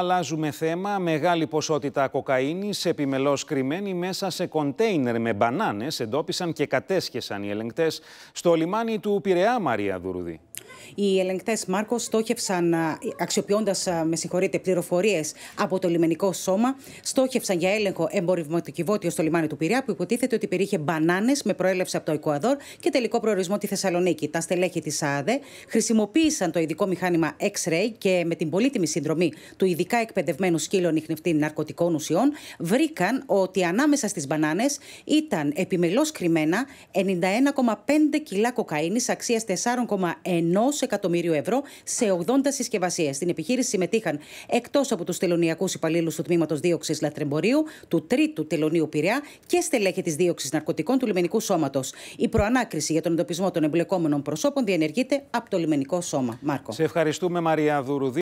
Αλλάζουμε θέμα. Μεγάλη ποσότητα κοκαίνης επιμελώς κρυμμένη μέσα σε κοντέινερ με μπανάνες εντόπισαν και κατέσχεσαν οι ελεγκτές στο λιμάνι του Πειραιά Μαρία Δουρουδή. Οι ελεγκτές Μάρκος στόχευσαν, αξιοποιώντα, με συγχωρείτε, πληροφορίες από το λιμενικό σώμα, στόχευσαν για έλεγχο εμπορευματοκιβώτιο στο λιμάνι του Πειραιά, που υποτίθεται ότι υπήρχε μπανάνες με προέλευση από το Εκουαδόρ και τελικό προορισμό τη Θεσσαλονίκη. Τα στελέχη της ΑΑΔΕ χρησιμοποίησαν το ειδικό μηχάνημα X-Ray και με την πολύτιμη συνδρομή του ειδικά εκπαιδευμένου σκύλων νυχνευτή ναρκωτικών ουσιών, βρήκαν ότι ανάμεσα στις μπανάνες ήταν επιμελώς κρυμμένα 91,5 κιλά κοκαίνης αξίας 4,1 εκατομμύριο ευρώ σε 80 συσκευασίες. Στην επιχείρηση συμμετείχαν εκτός από τους τελωνιακούς υπαλλήλους του Τμήματος Δίωξης Λατρεμπορίου, του Τρίτου Τελωνίου Πειραιά και στελέχη της Δίωξης Ναρκωτικών του Λιμενικού Σώματος. Η προανάκριση για τον εντοπισμό των εμπλεκόμενων προσώπων διενεργείται από το Λιμενικό Σώμα. Μάρκο. Σε ευχαριστούμε, Μαρία Δουρουδί.